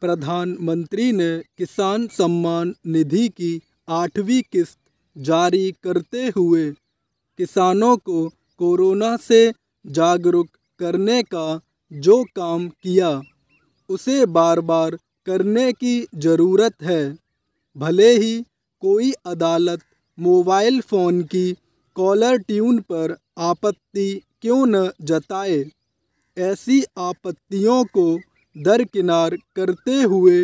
प्रधानमंत्री ने किसान सम्मान निधि की आठवीं किस्त जारी करते हुए किसानों को कोरोना से जागरूक करने का जो काम किया उसे बार बार करने की ज़रूरत है भले ही कोई अदालत मोबाइल फ़ोन की कॉलर ट्यून पर आपत्ति क्यों न जताए ऐसी आपत्तियों को दरकिनार करते हुए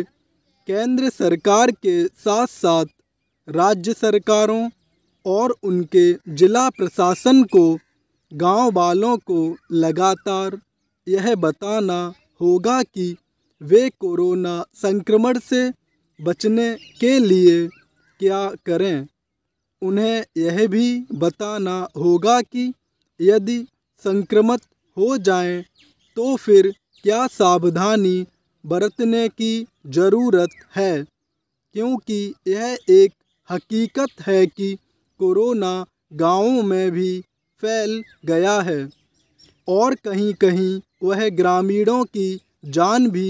केंद्र सरकार के साथ साथ राज्य सरकारों और उनके ज़िला प्रशासन को गाँव वालों को लगातार यह बताना होगा कि वे कोरोना संक्रमण से बचने के लिए क्या करें उन्हें यह भी बताना होगा कि यदि संक्रमित हो जाएं तो फिर क्या सावधानी बरतने की ज़रूरत है क्योंकि यह एक हकीकत है कि कोरोना गांवों में भी फैल गया है और कहीं कहीं वह ग्रामीणों की जान भी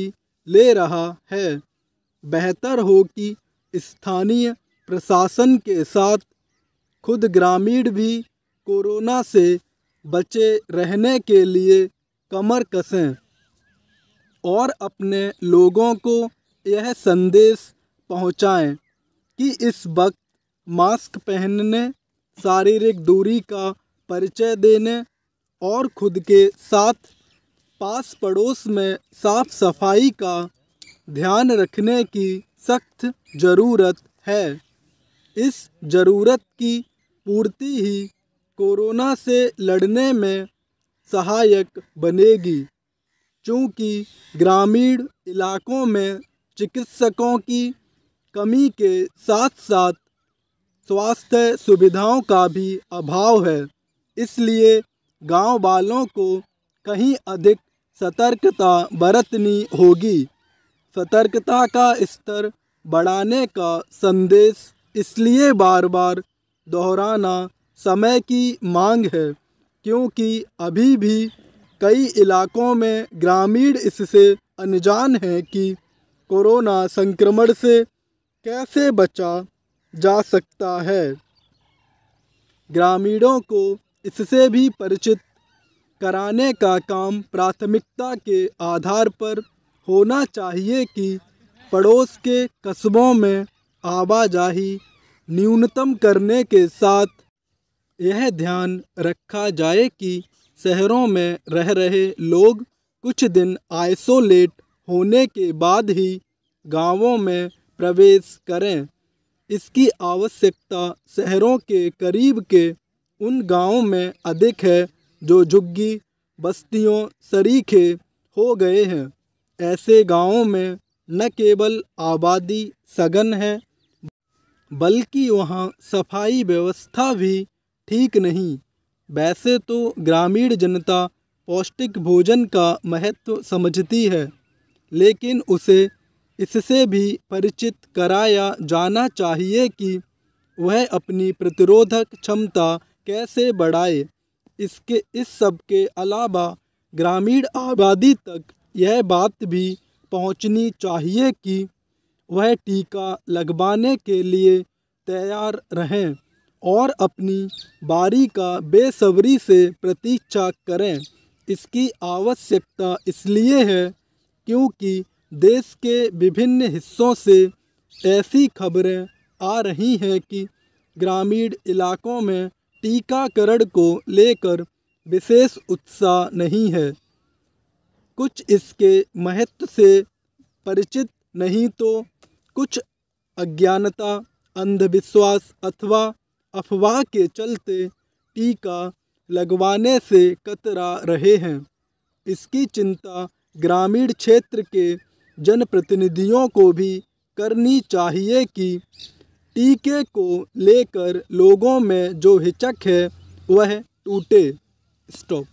ले रहा है बेहतर हो कि स्थानीय प्रशासन के साथ खुद ग्रामीण भी कोरोना से बचे रहने के लिए कमर कसें और अपने लोगों को यह संदेश पहुंचाएं कि इस वक्त मास्क पहनने शारीरिक दूरी का परिचय देने और खुद के साथ पास पड़ोस में साफ सफाई का ध्यान रखने की सख्त ज़रूरत है इस ज़रूरत की पूर्ति ही कोरोना से लड़ने में सहायक बनेगी चूँकि ग्रामीण इलाकों में चिकित्सकों की कमी के साथ साथ स्वास्थ्य सुविधाओं का भी अभाव है इसलिए गांव वालों को कहीं अधिक सतर्कता बरतनी होगी सतर्कता का स्तर बढ़ाने का संदेश इसलिए बार बार दोहराना समय की मांग है क्योंकि अभी भी कई इलाकों में ग्रामीण इससे अनजान हैं कि कोरोना संक्रमण से कैसे बचा जा सकता है ग्रामीणों को इससे भी परिचित कराने का काम प्राथमिकता के आधार पर होना चाहिए कि पड़ोस के कस्बों में आवाजाही न्यूनतम करने के साथ यह ध्यान रखा जाए कि शहरों में रह रहे लोग कुछ दिन आइसोलेट होने के बाद ही गांवों में प्रवेश करें इसकी आवश्यकता शहरों के करीब के उन गांवों में अधिक है जो झुग्गी बस्तियों सरीखे हो गए हैं ऐसे गांवों में न केवल आबादी सघन है बल्कि वहाँ सफाई व्यवस्था भी ठीक नहीं वैसे तो ग्रामीण जनता पौष्टिक भोजन का महत्व समझती है लेकिन उसे इससे भी परिचित कराया जाना चाहिए कि वह अपनी प्रतिरोधक क्षमता कैसे बढ़ाए इसके इस सब के अलावा ग्रामीण आबादी तक यह बात भी पहुंचनी चाहिए कि वह टीका लगवाने के लिए तैयार रहें और अपनी बारी का बेसब्री से प्रतीक्षा करें इसकी आवश्यकता इसलिए है क्योंकि देश के विभिन्न हिस्सों से ऐसी खबरें आ रही हैं कि ग्रामीण इलाकों में टीकाकरण को लेकर विशेष उत्साह नहीं है कुछ इसके महत्व से परिचित नहीं तो कुछ अज्ञानता अंधविश्वास अथवा अफवाह के चलते टीका लगवाने से कतरा रहे हैं इसकी चिंता ग्रामीण क्षेत्र के जनप्रतिनिधियों को भी करनी चाहिए कि टीके को लेकर लोगों में जो हिचक है वह टूटे स्टॉप